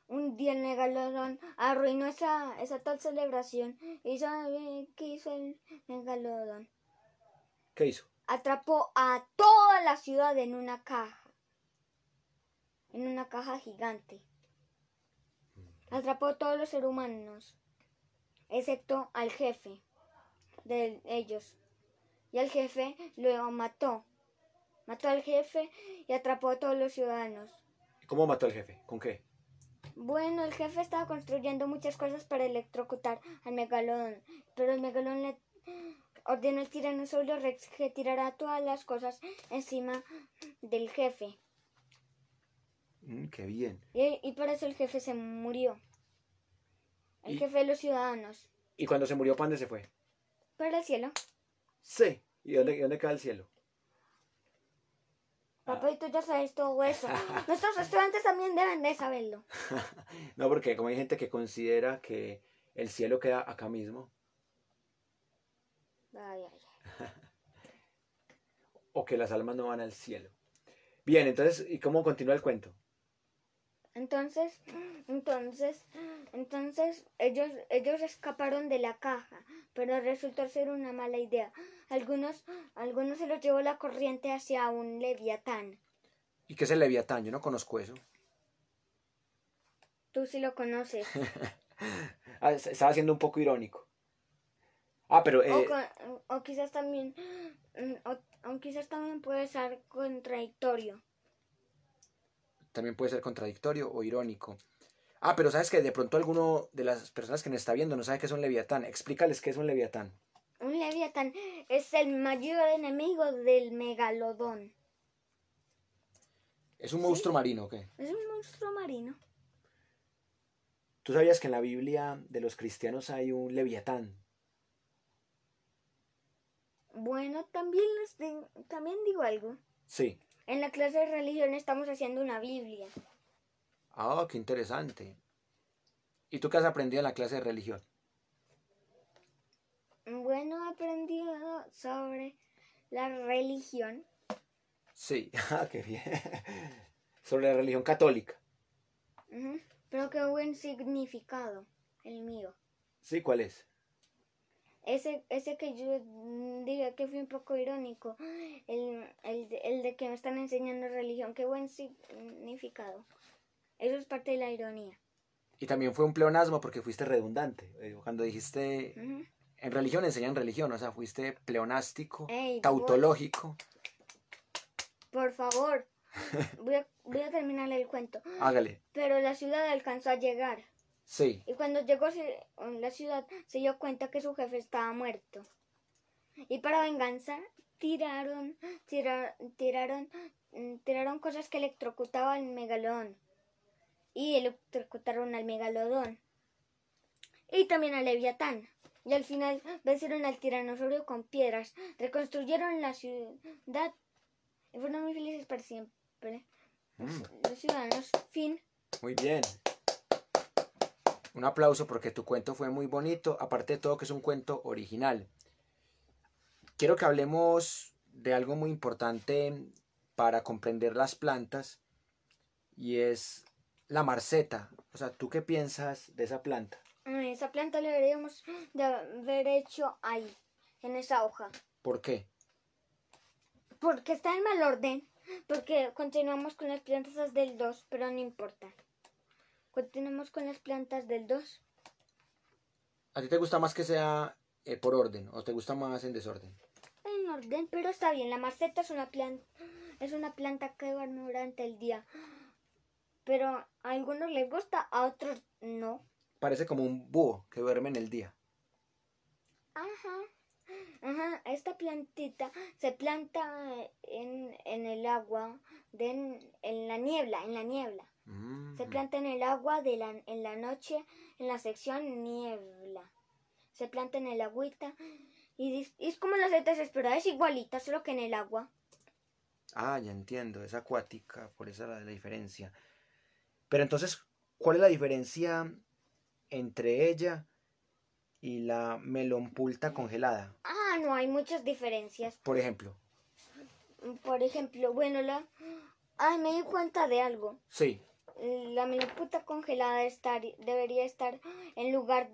un día el megalodón arruinó esa, esa tal celebración. ¿Y saben qué hizo el megalodón? ¿Qué hizo? Atrapó a toda la ciudad en una caja. En una caja gigante. Mm. Atrapó a todos los seres humanos, excepto al jefe de ellos. Y al jefe luego mató. Mató al jefe y atrapó a todos los ciudadanos. ¿Cómo mató al jefe? ¿Con qué? Bueno, el jefe estaba construyendo muchas cosas para electrocutar al megalón, pero el megalón le ordenó al tiranosaurio rex que tirara todas las cosas encima del jefe. Mm, qué bien. Y, y, por eso el jefe se murió. El jefe de los ciudadanos. ¿Y cuando se murió, para dónde se fue? Para el cielo. Sí. ¿Y dónde, dónde queda el cielo? Papá, tú ya sabes todo eso. Nuestros estudiantes también deben de saberlo. no, porque como hay gente que considera que el cielo queda acá mismo. o que las almas no van al cielo. Bien, entonces, ¿y cómo continúa el cuento? Entonces, entonces, entonces ellos, ellos escaparon de la caja, pero resultó ser una mala idea. Algunos, algunos se los llevó la corriente hacia un leviatán. ¿Y qué es el leviatán? Yo no conozco eso. Tú sí lo conoces. Ah, estaba siendo un poco irónico. Ah, pero... O, eh, quizás también... o quizás también puede ser contradictorio también puede ser contradictorio o irónico. Ah, pero sabes que de pronto alguno de las personas que nos está viendo no sabe qué es un leviatán. Explícales qué es un leviatán. Un leviatán es el mayor enemigo del megalodón. ¿Es un monstruo marino o qué? Es un monstruo marino. ¿Tú sabías que en la Biblia de los cristianos hay un leviatán? Bueno, también, les también digo algo. Sí. En la clase de religión estamos haciendo una Biblia. Ah, qué interesante. ¿Y tú qué has aprendido en la clase de religión? Bueno, he aprendido sobre la religión. Sí, ah, qué bien. sobre la religión católica. Pero qué buen significado, el mío. Sí, ¿cuál es? Ese, ese que yo mm, diga que fue un poco irónico, el, de que me están enseñando religión, qué buen significado. Eso es parte de la ironía. Y también fue un pleonasmo porque fuiste redundante. Eh, cuando dijiste en religión, enseñan religión, o sea, fuiste pleonástico, tautológico. Por favor, voy a, voy a terminar el cuento. Hágale. Pero la ciudad alcanzó a llegar. Y cuando llegó a la ciudad se dio cuenta que su jefe estaba muerto. Y para venganza tiraron, tiraron, mm, tiraron cosas que electrocutaban al megalodón. Y electrocutaron al megalodón. Y también al leviatán. Y al final vencieron al tiranosaurio con piedras. Reconstruyeron la ciudad. Y fueron muy felices para siempre. Mm. Los ciudadanos. Fin. Muy bien. Un aplauso porque tu cuento fue muy bonito, aparte de todo que es un cuento original. Quiero que hablemos de algo muy importante para comprender las plantas y es la marceta. O sea, ¿tú qué piensas de esa planta? Mm, esa planta le deberíamos de haber hecho ahí, en esa hoja. ¿Por qué? Porque está en mal orden, porque continuamos con las plantas del 2, pero no importa. Continuamos con las plantas del 2. ¿A ti te gusta más que sea eh, por orden o te gusta más en desorden? En orden, pero está bien. La maceta es una planta, es una planta que duerme durante el día. Pero a algunos les gusta, a otros no. Parece como un búho que duerme en el día. Ajá. Ajá, esta plantita se planta en, el agua, en la niebla, en la niebla. Mm. Se planta en el agua de la, en la noche en la sección niebla. Se planta en el agüita y, es como las setas Es igualita, solo que en el agua. Ah, ya entiendo, es acuática, por esa la, la diferencia. Pero entonces, ¿cuál es la diferencia entre ella y la melompulta congelada? Ah, no, hay muchas diferencias. Por ejemplo. Por ejemplo, bueno, la... Ay, me di cuenta de algo. Sí la puta congelada debería estar en lugar,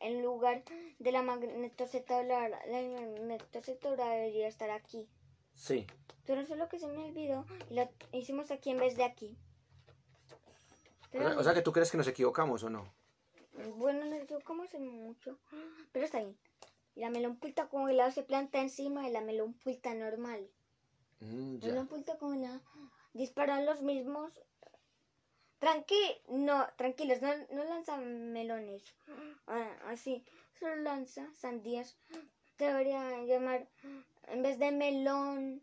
en lugar de la magnetocetora. La magnetocetora debería estar aquí. Sí. Pero eso lo que se me olvidó y la hicimos aquí en vez de aquí. o, sea, que tú crees que nos equivocamos o no. Bueno, nos equivocamos mucho. Pero está bien. La melonpulta congelada se planta encima de la melonpulta normal. Mm, ya. La congelada dispara los mismos Tranqui, no, tranquilos, no, no lanza melones. Ah, así, solo lanza sandías. Debería llamar, en vez de melón,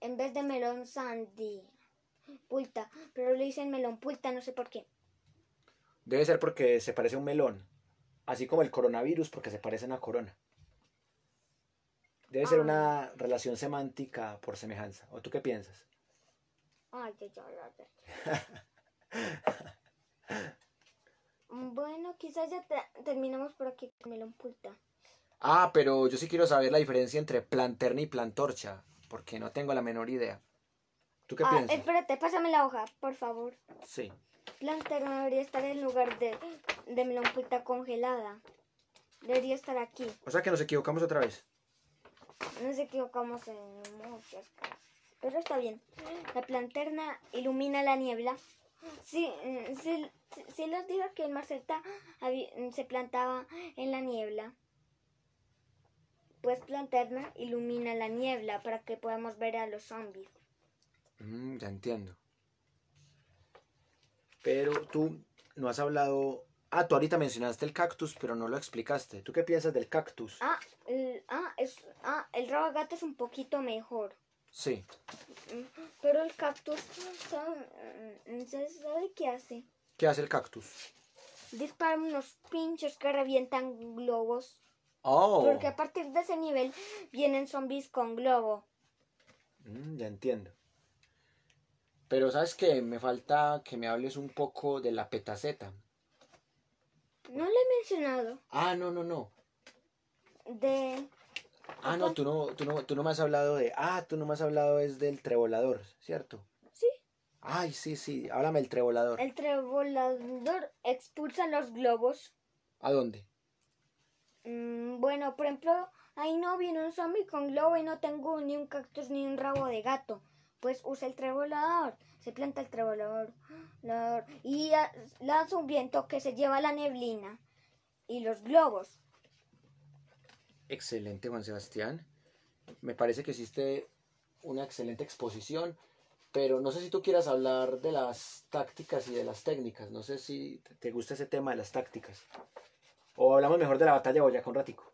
en vez de melón, sandía. Pulta, pero le dicen melón pulta, no sé por qué. Debe ser porque se parece a un melón. Así como el coronavirus, porque se parece a una corona. Debe ser una ah. relación semántica por semejanza. ¿O tú qué piensas? Ay, Bueno, quizás ya terminamos por aquí con melón Ah, pero yo sí quiero saber la diferencia entre planterna y plantorcha, porque no tengo la menor idea. ¿Tú qué ah, piensas? Espérate, pásame la hoja, por favor. Sí. Planterna debería estar en lugar de, de melón congelada. Debería estar aquí. O sea que nos equivocamos otra vez. Nos equivocamos en muchas cosas. Pero está bien. La planterna ilumina la niebla Sí, eh, si nos dijo que el Marceta se plantaba en la niebla. Pues plantarna ilumina la niebla para que podamos ver a los zombies. Mm, ya entiendo. Pero tú no has hablado... Ah, tú ahorita mencionaste el cactus, pero no lo explicaste. ¿Tú qué piensas del cactus? Ah, el, ah, es, ah, el rabagato es un poquito mejor. Sí. Pero el cactus no mm, mm, qué hace. ¿Qué hace el cactus? Dispara unos pinchos que revientan globos. Oh. Porque a partir de ese nivel vienen zombies con globo. Mm, ya entiendo. Pero sabes que me falta que me hables un poco de la petaceta. No le he mencionado. Ah, no, no, no. De Ah, no tú, no, no, me has hablado de. Ah, tú no me has hablado es del trebolador, ¿cierto? Sí. Ay, sí, sí. Háblame el trebolador. El trebolador expulsa los globos. ¿A dónde? Mm, bueno, por ejemplo, ahí no viene un zombie con globo y no tengo ni un cactus ni un rabo de gato. Pues usa el trebolador. Se planta el trebolador. Y lanza un viento que se lleva la neblina y los globos excelente, Juan Sebastián. Me parece que hiciste una excelente exposición, pero no sé si tú quieras hablar de las tácticas y de las técnicas. No sé si te gusta ese tema de las tácticas. O hablamos mejor de la batalla de Boyacá un ratico.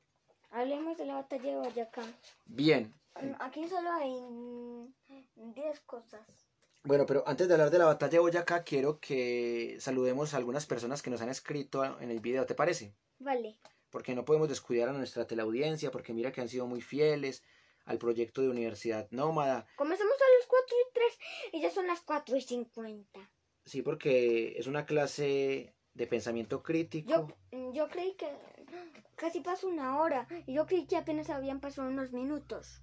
Hablemos de la batalla de Boyacá. Bien. Aquí solo hay 10 cosas. Bueno, pero antes de hablar de la batalla de Boyacá, quiero que saludemos a algunas personas que nos han escrito en el video, ¿te parece? Vale porque no podemos descuidar a nuestra teleaudiencia, porque mira que han sido muy fieles al proyecto de Universidad Nómada. Comenzamos a las 4 y 3 y ya son las 4 y 50. Sí, porque es una clase de pensamiento crítico. Yo, yo creí que casi pasó una hora y yo creí que apenas habían pasado unos minutos.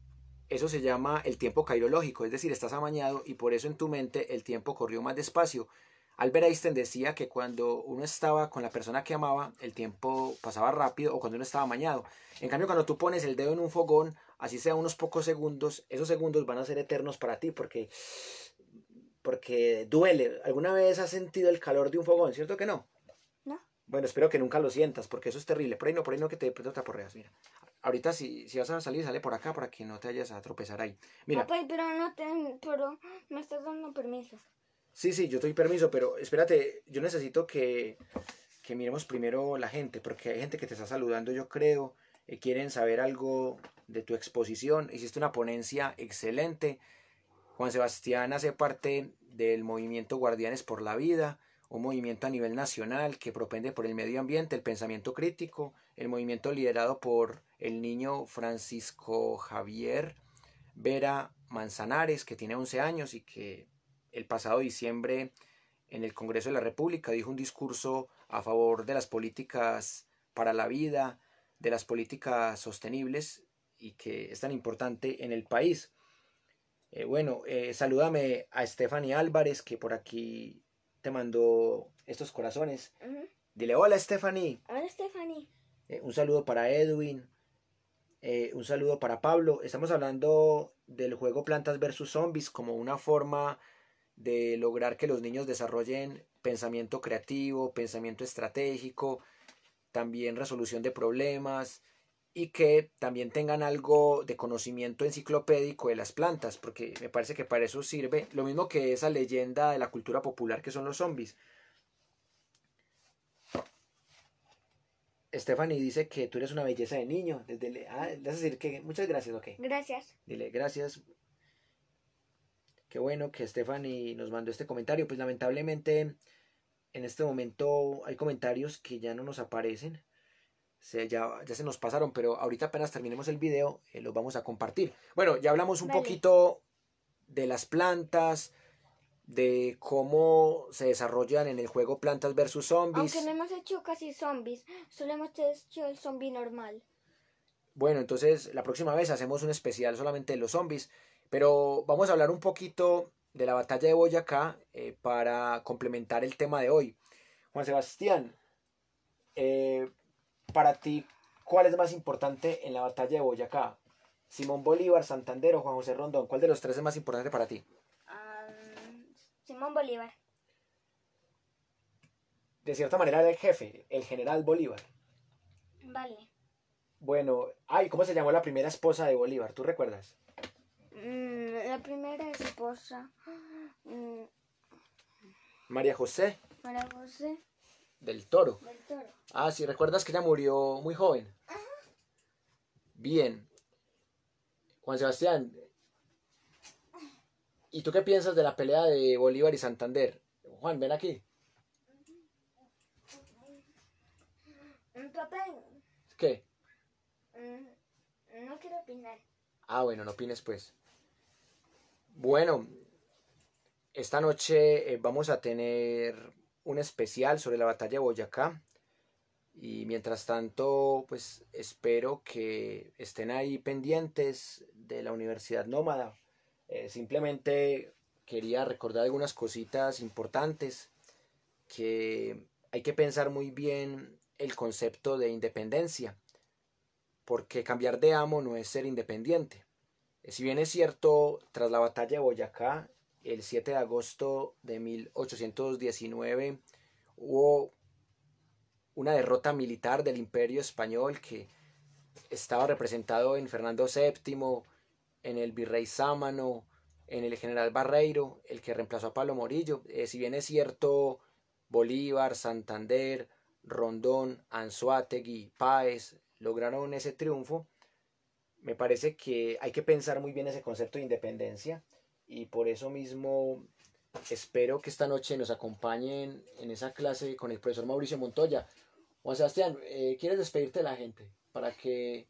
Eso se llama el tiempo cairológico, es decir, estás amañado y por eso en tu mente el tiempo corrió más despacio. Albert Einstein decía que cuando uno estaba con la persona que amaba, el tiempo pasaba rápido o cuando uno estaba mañado. En cambio, cuando tú pones el dedo en un fogón, así sea unos pocos segundos, esos segundos van a ser eternos para ti porque porque duele. ¿Alguna vez has sentido el calor de un fogón? ¿Cierto que no? No. Bueno, espero que nunca lo sientas porque eso es terrible. Por ahí no, por ahí no que te te aporreas, mira. Ahorita si, si vas a salir, sale por acá para que no te vayas a tropezar ahí. Mira. Papá, pero no te, pero me estás dando permiso. Sí, sí, yo te doy permiso, pero espérate, yo necesito que, miremos primero la gente, porque hay gente que te está saludando, yo creo, y eh, quieren saber algo de tu exposición. Hiciste una ponencia excelente. Juan Sebastián hace parte del movimiento Guardianes por la Vida, un movimiento a nivel nacional que propende por el medio ambiente, el pensamiento crítico, el movimiento liderado por el niño Francisco Javier Vera Manzanares, que tiene 11 años y que el pasado diciembre en el Congreso de la República, dijo un discurso a favor de las políticas para la vida, de las políticas sostenibles y que es tan importante en el país. Eh, bueno, eh, salúdame a Stephanie Álvarez que por aquí te mandó estos corazones. Dile hola Stephanie. Hola Stephanie. Eh, un saludo para Edwin. un saludo para Pablo. Estamos hablando del juego Plantas versus Zombies como una forma de lograr que los niños desarrollen pensamiento creativo, pensamiento estratégico, también resolución de problemas y que también tengan algo de conocimiento enciclopédico de las plantas, porque me parece que para eso sirve lo mismo que esa leyenda de la cultura popular que son los zombies. Stephanie dice que tú eres una belleza de niño. Desde ah, decir que muchas gracias, ok. Gracias. Dile, gracias. Qué bueno que Stephanie nos mandó este comentario. Pues lamentablemente en este momento hay comentarios que ya no nos aparecen. Se, ya, ya se nos pasaron, pero ahorita apenas terminemos el video, eh, los vamos a compartir. Bueno, ya hablamos un poquito de las plantas, de cómo se desarrollan en el juego plantas versus zombies. Aunque no hemos hecho casi zombies, solo hemos hecho el zombie normal. Bueno, entonces la próxima vez hacemos un especial solamente de los zombies pero vamos a hablar un poquito de la batalla de Boyacá eh, para complementar el tema de hoy. Juan Sebastián, eh, para ti, ¿cuál es más importante en la batalla de Boyacá? Simón Bolívar, Santander o Juan José Rondón, ¿cuál de los tres es más importante para ti? Um, Simón Bolívar. De cierta manera era el jefe, el general Bolívar. Vale. Bueno, ay, ¿cómo se llamó la primera esposa de Bolívar? ¿Tú recuerdas? Mm, la primera esposa. Mm. María José. María José. Del Toro. Ah, si recuerdas que ella murió muy joven. Bien. Juan Sebastián, ¿y tú qué piensas de la pelea de Bolívar y Santander? Juan, ven aquí. ¿Qué? Mm, no quiero opinar. Ah, bueno, no opines pues. Bueno, esta noche eh, vamos a tener un especial sobre la batalla de Boyacá. Y mientras tanto, pues espero que estén ahí pendientes de la Universidad Nómada. Eh, simplemente quería recordar algunas cositas importantes que hay que pensar muy bien el concepto de independencia, porque cambiar de amo no es ser independiente. Si bien es cierto, tras la batalla de Boyacá, el 7 de agosto de 1819 hubo una derrota militar del imperio español que estaba representado en Fernando VII, en el virrey Sámano, en el general Barreiro, el que reemplazó a Pablo Morillo. Eh, si bien es cierto, Bolívar, Santander, Rondón, Anzuategui, Páez lograron ese triunfo, me parece que hay que pensar muy bien ese concepto de independencia y por eso mismo espero que esta noche nos acompañen en esa clase con el profesor Mauricio Montoya. Juan Sebastián, eh, ¿quieres despedirte de la gente para que...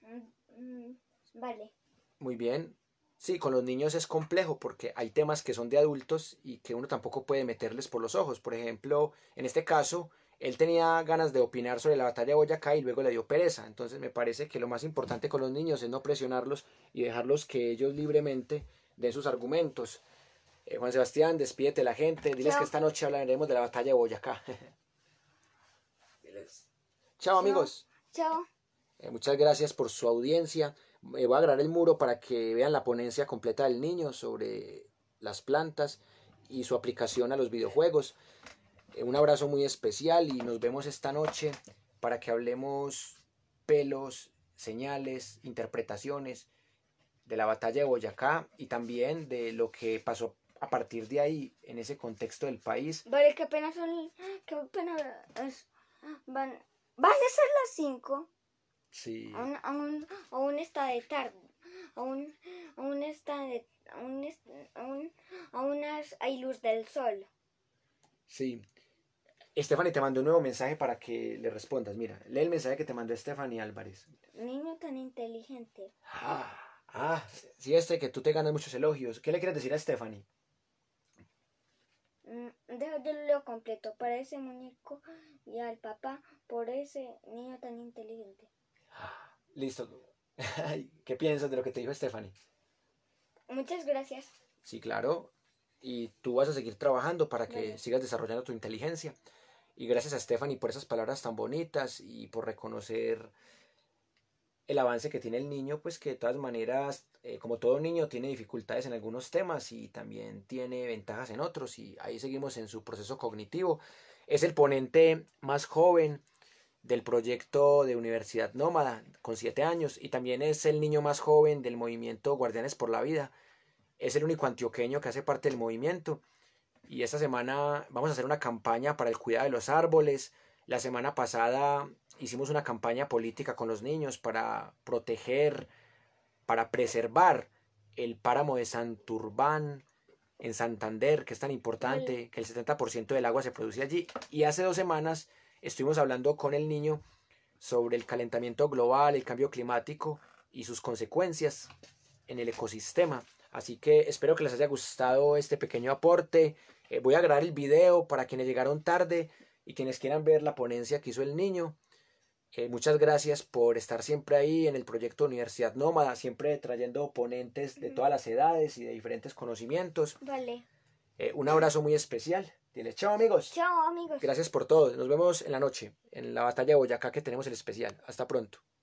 Mm, mm, vale. Muy bien. Sí, con los niños es complejo porque hay temas que son de adultos y que uno tampoco puede meterles por los ojos. Por ejemplo, en este caso, él tenía ganas de opinar sobre la batalla de Boyacá y luego le dio pereza. Entonces me parece que lo más importante con los niños es no presionarlos y dejarlos que ellos libremente den sus argumentos. Eh, Juan Sebastián, despídete la gente, diles que esta noche hablaremos de la batalla de Boyacá. Chao, amigos. Chao. Eh, muchas gracias por su audiencia. Me eh, voy a agarrar el muro para que vean la ponencia completa del niño sobre las plantas y su aplicación a los videojuegos un abrazo muy especial y nos vemos esta noche para que hablemos pelos, señales, interpretaciones de la batalla de Boyacá y también de lo que pasó a partir de ahí en ese contexto del país. Vale, qué pena son, qué van, a ser las 5. Sí. Aún, está de tarde. Aún, está aún hay luz del sol. Sí. Stephanie te mandó un nuevo mensaje para que le respondas. Mira, lee el mensaje que te mandó Stephanie Álvarez. Niño tan inteligente. Ah, ah, sí, este que tú te ganas muchos elogios. ¿Qué le quieres decir a Stephanie? Mm, Deja lo completo para ese muñeco y al papá por ese niño tan inteligente. Ah, listo. ¿Qué piensas de lo que te dijo Stephanie? Muchas gracias. Sí, claro. Y tú vas a seguir trabajando para que sigas desarrollando tu inteligencia. Y gracias a Stephanie por esas palabras tan bonitas y por reconocer el avance que tiene el niño, pues que de todas maneras, eh, como todo niño, tiene dificultades en algunos temas y también tiene ventajas en otros. Y ahí seguimos en su proceso cognitivo. Es el ponente más joven del proyecto de Universidad Nómada, con siete años, y también es el niño más joven del movimiento Guardianes por la Vida. Es el único antioqueño que hace parte del movimiento y esta semana vamos a hacer una campaña para el cuidado de los árboles. La semana pasada hicimos una campaña política con los niños para proteger, para preservar el páramo de Santurbán en Santander, que es tan importante, que el 70% del agua se produce allí. Y hace dos semanas estuvimos hablando con el niño sobre el calentamiento global, el cambio climático y sus consecuencias en el ecosistema. Así que espero que les haya gustado este pequeño aporte. Eh, voy a grabar el video para quienes llegaron tarde y quienes quieran ver la ponencia que hizo el niño. Eh, muchas gracias por estar siempre ahí en el proyecto Universidad Nómada, siempre trayendo ponentes de todas las edades y de diferentes conocimientos. Vale. Eh, un abrazo muy especial. Dile chao amigos. Chao amigos. Gracias por todo. Nos vemos en la noche, en la batalla de Boyacá que tenemos el especial. Hasta pronto.